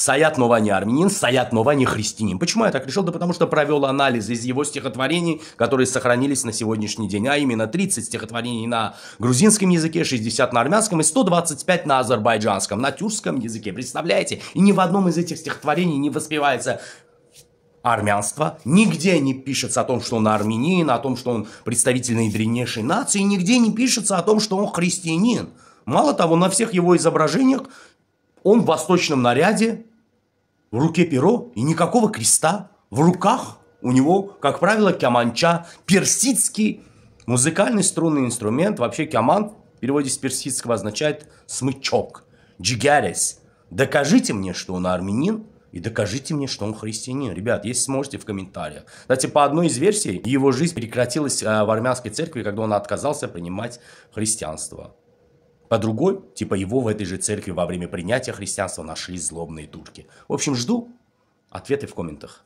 Саят Нова не армянин, Саят Нова не христианин. Почему я так решил? Да потому что провел анализ из его стихотворений, которые сохранились на сегодняшний день, а именно 30 стихотворений на грузинском языке, 60 на армянском и 125 на азербайджанском, на тюркском языке. Представляете? И ни в одном из этих стихотворений не воспевается армянство, нигде не пишется о том, что он армянин, о том, что он представитель наидреннейшей нации, нигде не пишется о том, что он христианин. Мало того, на всех его изображениях он в восточном наряде, в руке перо и никакого креста. В руках у него, как правило, кяманча, персидский музыкальный струнный инструмент. Вообще кяман в переводе с персидского означает «смычок», «джигарис». Докажите мне, что он армянин, и докажите мне, что он христианин. Ребят, если сможете, в комментариях. Кстати, по одной из версий, его жизнь прекратилась э, в армянской церкви, когда он отказался принимать христианство. По другой, типа его в этой же церкви во время принятия христианства нашли злобные турки. В общем, жду ответы в комментах.